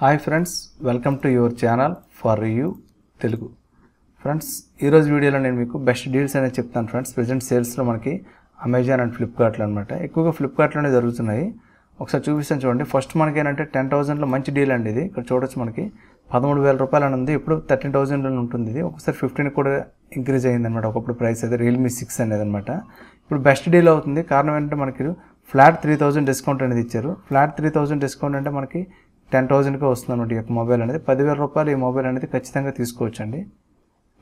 hi friends welcome to your channel for you Telugu friends ఈరోజు వీడియోలో నేను మీకు బెస్ట్ డీల్స్ అనేది చెప్తాను ఫ్రెండ్స్ ప్రజెంట్ సేల్స్లో మనకి అమెజాన్ అండ్ ఫ్లిప్కార్ట్లో అనమాట ఎక్కువగా ఫ్లిప్కార్ట్లోనే జరుగుతున్నాయి ఒకసారి చూపిస్తాను చూడండి ఫస్ట్ మనకి ఏంటంటే టెన్ థౌసండ్లో మంచి డీల్ అండి ఇది ఇక్కడ చూడొచ్చు మనకి పదమూడు వేల రూపాయలు అని ఉంది ఇప్పుడు థర్టీన్ థౌసండ్లో ఉంటుంది ఇది ఒకసారి ఫిఫ్టీన్ కూడా ఇంక్రీజ్ అయ్యిందనమాట ఒకప్పుడు ప్రైస్ అయితే రియల్మీ సిక్స్ అనేది అనమాట ఇప్పుడు బెస్ట్ డీల్ అవుతుంది కారణం ఏంటంటే మనకి ఫ్లాట్ త్రీ థౌజండ్ డిస్కౌంట్ అనేది ఇచ్చారు ఫ్లాట్ త్రీ థౌసండ్ డిస్కౌంట్ అంటే మనకి టెన్ థౌజండ్కే వస్తుంది అనమాట ఈ యొక్క మొబైల్ అనేది పదివేల రూపాయలు ఈ మొబైల్ అనేది ఖచ్చితంగా తీసుకోవచ్చండి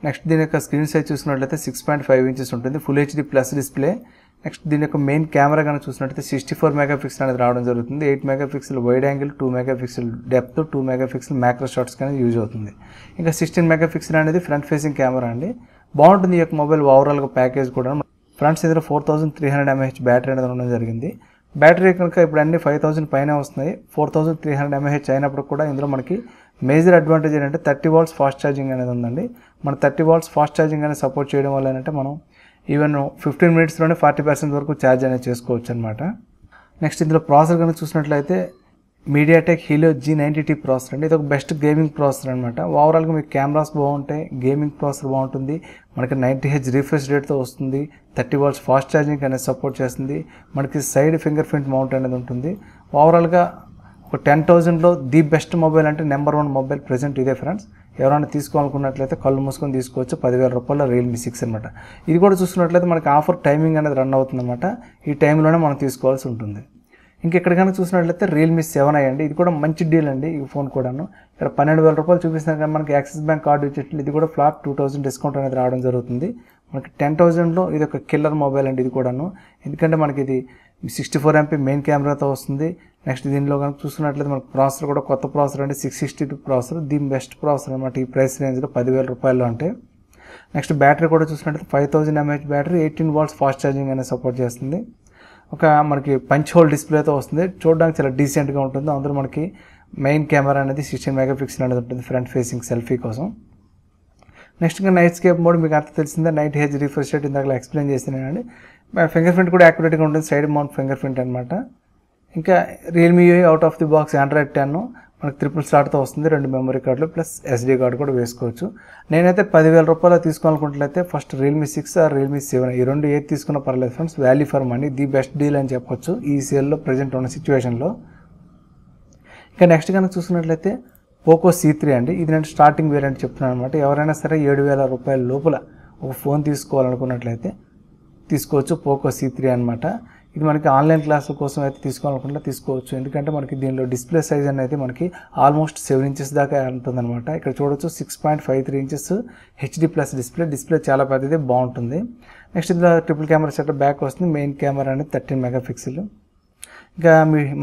నెక్స్ట్ దీని యొక్క స్క్రీన్ సైజ్ చూసినట్లయితే సిక్స్ పాయింట్ ఫైవ్ ఇంచెస్ ఉంటుంది full HD plus display next దీని యొక్క మెయిన్ కెమెరా కనుక చూసినట్లయితే సిక్స్టీ ఫోర్ మెగా పిక్సెల్ అనేది రావడం జరుగుతుంది eight mega pixel wide angle two mega pixel depth two megapixel macro shots కానీ యూజ్ అవుతుంది ఇంకా సిక్స్టీన్ మెగా పిక్సెల్ అనేది ఫ్రంట్ ఫేసింగ్ కెమెరా అండి బాగుంటుంది ఈ యొక్క మొబైల్ ఓవరాల్గా ప్యాకేజ్ కూడా ఫ్రంట్స్ ఇందులో four thousand three hundred MH battery అనేది ఉండడం జరిగింది బ్యాటరీ కనుక ఇప్పుడు అన్ని ఫైవ్ థౌసండ్ పైన వస్తున్నాయి four thousand three hundred mAh అయినప్పుడు కూడా ఇందులో మనకి మేజర్ అడ్వాంటేజ్ ఏంటంటే థర్టీ వాల్స్ ఫాస్ట్ ఛార్జింగ్ అనేది ఉందండి మన థర్టీ వాల్స్ ఫాస్ట్ ఛార్జింగ్ అనేది సపోర్ట్ చేయడం వల్ల ఏంటంటే మనం ఈవెన్ ఫిఫ్టీన్ మినిట్స్లోనే ఫార్టీ పర్సెంట్ వరకు ఛార్జ్ అనేది చేసుకోవచ్చు అనమాట నెక్స్ట్ ఇందులో ప్రాసెసర్ కనుక చూసినట్లయితే MediaTek Helio G ninety T processor అండి ఇది ఒక బెస్ట్ గేమింగ్ ప్రాసెసర్ అనమాట ఓవరాల్గా మీకు కెమెరాస్ బాగుంటాయి గేమింగ్ ప్రాసెసర్ బాగుంటుంది మనకి నైంటీ హెచ్ రిఫ్రెష్ రేట్తో వస్తుంది థర్టీ వాల్స్ ఫాస్ట్ ఛార్జింగ్ అనేది సపోర్ట్ చేస్తుంది మనకి సైడ్ ఫింగర్ ప్రింట్ మౌంట్ అనేది ఉంటుంది ఓవరాల్గా ఒక టెన్ థౌజండ్లో ది బెస్ట్ మొబైల్ అంటే నెంబర్ వన్ మొబైల్ ప్రజెంట్ ఇదే ఫ్రెండ్స్ ఎవరైనా తీసుకోవాలనుకున్నట్లయితే కళ్ళు మూసుకొని తీసుకోవచ్చు పదివేల రూపాయల రియల్మీ సిక్స్ అనమాట ఇది కూడా చూసుకున్నట్లయితే మనకి ఆఫర్ టైమింగ్ అనేది రన్ అవుతుందన్నమాట ఈ టైంలోనే మనం తీసుకోవాల్సి ఉంటుంది ఇక్కడ కనుక చూసినట్లయితే రియల్మీ సెవెన్ అయ్యండి ఇది కూడా మంచి డీల్ అండి ఈ ఫోన్ కూడాను ఇక్కడ పన్నెండు వేల రూపాయలు చూపిస్తున్నారు కానీ మనకి యాక్సిస్ బ్యాంక్ కార్డు ఇచ్చేట్లు ఇది కూడా ఫ్లాట్ టూ థౌసండ్ డిస్కౌంట్ అనేది రావడం జరుగుతుంది మనకి టెన్ థౌజండ్లో ఇది ఒక కిల్లర్ మొబైల్ అండి ఇది కూడాను ఎందుకంటే మనకి ఇది సిక్స్టీ ఫోర్ ఎంపీ మెయిన్ కెమెరాతో వస్తుంది నెక్స్ట్ దీనిలో కనుక చూసుకున్నట్లయితే మనకు ప్రాసెసర్ కూడా కొత్త ప్రాసెసర్ అండి సిక్స్ సిక్స్టీ టూ ప్రాసెసర్ దీని బెస్ట్ ప్రాసెసర్ అనమాట ఈ ప్రైస్ రేంజ్లో పదివేల రూపాయలు అంటే నెక్స్ట్ బ్యాటరీ కూడా చూసినట్లయితే five thousand MH battery eighteen watts fast charging అనేది సపోర్ట్ చేస్తుంది ఒక మనకి పంచ్ హోల్ డిస్ప్లేతో వస్తుంది చూడడానికి చాలా డీసెంట్గా ఉంటుంది అందులో మనకి మెయిన్ కెమెరా అనేది సిక్స్టీన్ మెగా పిక్సెల్ అనేది ఉంటుంది ఫ్రంట్ ఫేసింగ్ సెల్ఫీ కోసం నెక్స్ట్ ఇంకా నైట్ స్కేప్ మోడ్ మీకు అంత తెలిసిందే నైట్ హెచ్ రిఫ్రెష్ రేట్ ఇందాక ఎక్స్ప్లెయిన్ చేసినానండి ఫింగర్ ప్రింట్ కూడా యాక్యురేట్గా ఉంటుంది సైడ్ మౌంట్ ఫింగర్ ప్రింట్ అనమాట ఇంకా realme out of the box android ten మనకు త్రిపుల్ స్టార్ట్తో వస్తుంది రెండు మెమరీ కార్డులు ప్లస్ ఎస్డి కార్డు కూడా వేసుకోవచ్చు నేనైతే పదివేల రూపాయలు తీసుకోవాలనుకుంటే first realme six or realme seven ఈ రెండు ఏది తీసుకున్నా పర్లేదు friends value for money the best deal అని చెప్పొచ్చు ఈ సేల్లో ప్రజెంట్ ఉన్న సిచ్యువేషన్లో ఇంకా నెక్స్ట్ కనుక చూసుకున్నట్లయితే పోకో సీ త్రీ అండి ఇది నేను స్టార్టింగ్ వేరియంట్ చెప్తున్నాను అనమాట ఎవరైనా సరే ఏడు వేల రూపాయల లోపల ఒక ఫోన్ తీసుకోవాలనుకున్నట్లయితే తీసుకోవచ్చు పోకో సీ త్రీ అనమాట ఇది మనకి ఆన్లైన్ క్లాసుల కోసం అయితే తీసుకోవాలనుకుంటే తీసుకోవచ్చు ఎందుకంటే మనకి దీనిలో డిస్ప్లే సైజ్ అనేది మనకి ఆల్మోస్ట్ సెవెన్ ఇంచెస్ దాకా ఉంటుందన్నమాట ఇక్కడ చూడొచ్చు six point five three inches HD plus display display చాలా పెద్దది బాగుంటుంది నెక్స్ట్ ఇందులో ట్రిపుల్ కెమెరా సెట్ బ్యాక్ వస్తుంది మెయిన్ కెమెరా అనేది థర్టీన్ మెగా పిక్సెల్ ఇంకా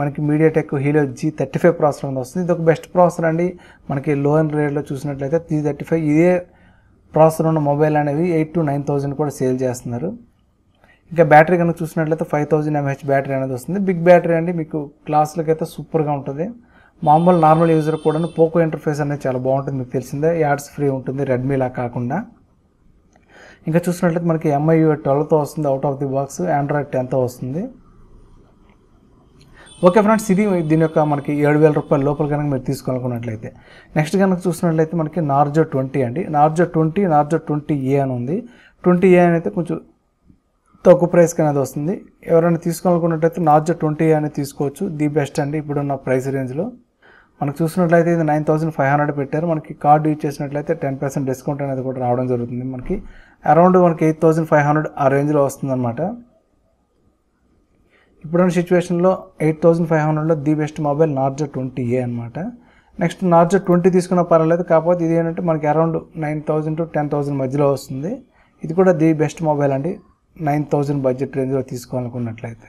మనకి tech Helio G thirty five processor అనేది వస్తుంది ఇది ఒక బెస్ట్ ప్రాసెసర్ అండి మనకి లో అండ్ రేట్లో చూసినట్లయితే త్రీ థర్టీ ఫైవ్ ఇదే ప్రాసెసర్ ఉన్న మొబైల్ అనేవి ఎయిట్ టు నైన్ థౌజండ్ కూడా సేల్ చేస్తున్నారు ఇంకా బ్యాటరీ కనుక చూసినట్లయితే ఫైవ్ థౌజండ్ ఎంహెచ్ బ్యాటరీ అనేది వస్తుంది బిగ్ బ్యాటరీ అండి మీకు క్లాసులకు అయితే సూపర్గా ఉంటుంది మామూలు నార్మల్ యూజర్ కూడా పోకో ఇంటర్ఫేస్ అనేది చాలా బాగుంటుంది మీకు తెలిసిందే యాడ్స్ ఫ్రీ ఉంటుంది రెడ్మీలా కాకుండా ఇంకా చూసినట్లయితే మనకి ఎంఐ ట్వెల్వ్తో వస్తుంది out of the box android టెన్తో వస్తుంది ఓకే ఫ్రెండ్స్ ఇది దీని యొక్క మనకి ఏడు వేల రూపాయల లోపల కనుక మీరు తీసుకోవాలనుకున్నట్లయితే నెక్స్ట్ కనుక చూసినట్లయితే మనకి నార్జో ట్వంటీ అండి Narzo twenty Narzo twenty A అని ఉంది ట్వంటీ ఏ అని అయితే కొంచెం తక్కువ ప్రైస్కి అనేది వస్తుంది ఎవరైనా తీసుకోవాలనుకున్నట్టయితే నార్జో ట్వంటీ అనేది తీసుకోవచ్చు ది బెస్ట్ అండి ఇప్పుడున్న ప్రైస్ రేంజ్లో మనకు చూసినట్లయితే ఇది నైన్ థౌసండ్ ఫైవ్ హండ్రెడ్ పెట్టారు మనకి కార్డు యూజ్ చేసినట్లయితే టెన్ పర్సెంట్ డిస్కౌంట్ అనేది కూడా రావడం జరుగుతుంది మనకి అరౌండ్ మనకి ఎయిట్ థౌసండ్ ఫైవ్ హండ్రెడ్ ఆ రేంజ్లో వస్తుందన్నమాట ఇప్పుడున్న సిచ్యువేషన్లో ఎయిట్ థౌసండ్ ఫైవ్ హండ్రెడ్లో the best mobile Narzo twenty A అనమాట నెక్స్ట్ నార్జో ట్వంటీ తీసుకున్న పర్వాలేదు కాకపోతే ఇది ఏంటంటే మనకి around nine thousand to ten thousand మధ్యలో వస్తుంది ఇది కూడా ది బెస్ట్ మొబైల్ అండి నైన్ థౌజండ్ బడ్జెట్ రేంజ్లో తీసుకోవాలనుకున్నట్లయితే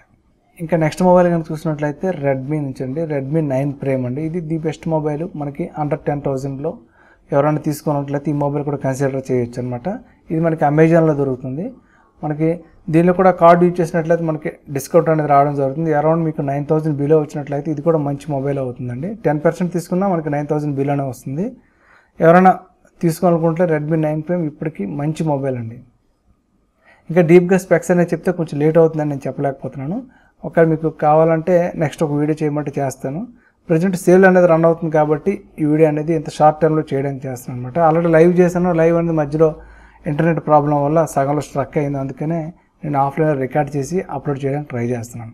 ఇంకా నెక్స్ట్ మొబైల్ కనుక చూసినట్లయితే రెడ్మీ నుంచి అండి రెడ్మీ నైన్ ప్రేమ్ అండి ఇది ది బెస్ట్ మొబైల్ మనకి అండర్ టెన్ థౌజండ్లో ఎవరైనా తీసుకున్నట్లయితే ఈ మొబైల్ కూడా కన్సిడర్ చేయొచ్చు అనమాట ఇది మనకి అమెజాన్లో దొరుకుతుంది మనకి దీనిలో కూడా కార్డు యూజ్ చేసినట్లయితే మనకి డిస్కౌంట్ అనేది రావడం జరుగుతుంది అరౌండ్ మీకు నైన్ థౌసండ్ బిలో వచ్చినట్లయితే ఇది కూడా మంచి మొబైల్ అవుతుందండి టెన్ పర్సెంట్ తీసుకున్నా మనకి నైన్ థౌసండ్ బిలోనే వస్తుంది ఎవరైనా తీసుకోవాలనుకుంటే రెడ్మీ నైన్ ప్రేమ్ ఇప్పటికీ మంచి మొబైల్ అండి ఇంకా డీప్గా స్పెక్స్ అనేది చెప్తే కొంచెం లేట్ అవుతుందని నేను చెప్పలేకపోతున్నాను ఒకవేళ మీకు కావాలంటే నెక్స్ట్ ఒక వీడియో చేయమంటే చేస్తాను ప్రజెంట్ సేల్ అనేది రన్ అవుతుంది కాబట్టి ఈ వీడియో అనేది ఇంత షార్ట్ టైంలో చేయడానికి చేస్తాను అనమాట ఆల్రెడీ లైవ్ చేశాను లైవ్ అనేది మధ్యలో ఇంటర్నెట్ ప్రాబ్లం వల్ల సగంలో స్ట్రక్ అయింది అందుకనే నేను ఆఫ్లైన్ రికార్డ్ చేసి అప్లోడ్ చేయడానికి ట్రై చేస్తున్నాను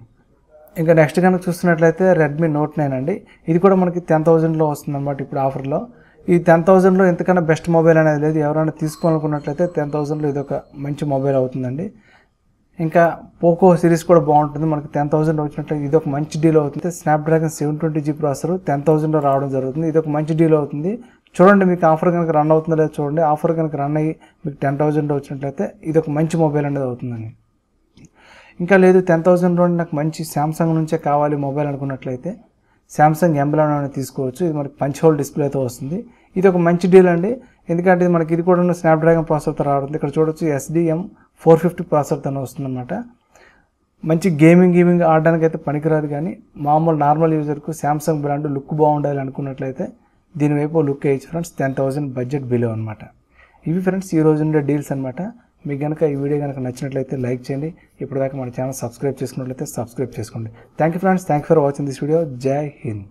ఇంకా నెక్స్ట్ కనుక చూస్తున్నట్లయితే రెడ్మీ నోట్ నైన్ అండి ఇది కూడా మనకి టెన్ థౌజండ్లో వస్తుంది అనమాట ఇప్పుడు ఆఫర్లో ఈ టెన్ థౌజండ్లో ఎంతకన్నా బెస్ట్ మొబైల్ అనేది లేదు ఎవరైనా తీసుకోవాలనుకున్నట్లయితే టెన్ థౌజండ్లో ఇదొక మంచి మొబైల్ అవుతుందండి ఇంకా పోకో సిరీస్ కూడా బాగుంటుంది మనకి టెన్ థౌసండ్ వచ్చినట్లయితే ఇది ఒక మంచి డీల్ అవుతుంది Snapdragon seven twenty G processor ten థౌజండ్లో రావడం జరుగుతుంది ఇది ఒక మంచి డీల్ అవుతుంది చూడండి మీకు ఆఫర్ కనుక రన్ అవుతుందో లేదో చూడండి ఆఫర్ కనుక రన్ అయ్యి మీకు టెన్ థౌజండ్ వచ్చినట్లయితే ఇది ఒక మంచి మొబైల్ అనేది అవుతుందండి ఇంకా లేదు టెన్ థౌసండ్లో నాకు మంచి శాంసంగ్ నుంచే కావాలి మొబైల్ అనుకున్నట్లయితే శాంసంగ్ ఎంబ్లెమ్ తీసుకోవచ్చు ఇది మనకి పంచ్ హోల్ డిస్ప్లేతో వస్తుంది ఇది ఒక మంచి డీల్ అండి ఎందుకంటే ఇది మనకి ఇది కూడా స్నాప్డ్రాగన్ ప్రాసెసర్తో రావడం ఇక్కడ చూడొచ్చు ఎస్డిఎం ఫోర్ ఫిఫ్టీ ప్రాసెసర్తో వస్తుందన్నమాట మంచి గేమింగ్ గేమింగ్ ఆడడానికి అయితే పనికిరాదు కానీ మామూలు నార్మల్ యూజర్కు శాంసంగ్ బ్రాండ్ లుక్ బాగుండాలి అనుకున్నట్లయితే దీనివైపు లుక్ వేయచ్చు friends ten thousand budget below అనమాట ఇవి ఫ్రెండ్స్ ఈ రోజు ఉండే డీల్స్ అనమాట మీకు కనుక ఈ వీడియో కనుక నచ్చినట్లయితే లైక్ చేయండి ఇప్పటిదాకా మన ఛానల్ సబ్స్క్రైబ్ చేసుకున్నట్లయితే సబ్స్క్రైబ్ చేసుకోండి thank you friends thank for watching this video జై హింద్